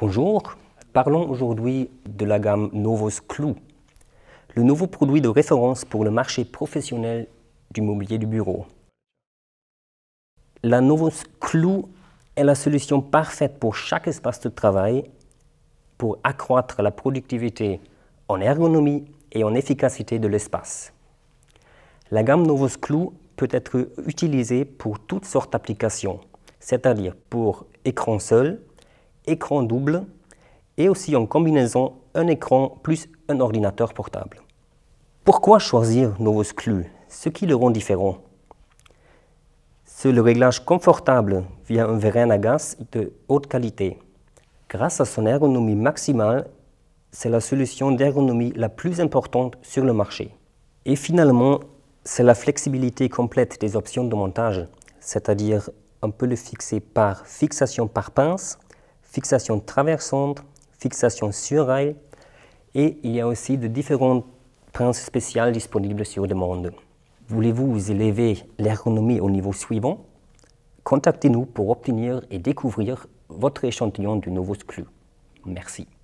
Bonjour, parlons aujourd'hui de la gamme Novos Clou, le nouveau produit de référence pour le marché professionnel du mobilier du bureau. La Novos Clou est la solution parfaite pour chaque espace de travail pour accroître la productivité en ergonomie et en efficacité de l'espace. La gamme Novos Clou peut être utilisé pour toutes sortes d'applications, c'est-à-dire pour écran seul, écran double et aussi en combinaison un écran plus un ordinateur portable. Pourquoi choisir Novosclue Ce qui le rend différent C'est le réglage confortable via un vérin à gaz de haute qualité. Grâce à son ergonomie maximale, c'est la solution d'ergonomie la plus importante sur le marché. Et finalement, c'est la flexibilité complète des options de montage, c'est-à-dire on peut le fixer par fixation par pince, fixation traversante, fixation sur rail, et il y a aussi de différentes pinces spéciales disponibles sur demande. Voulez-vous élever l'ergonomie au niveau suivant Contactez-nous pour obtenir et découvrir votre échantillon du nouveau SCLU. Merci.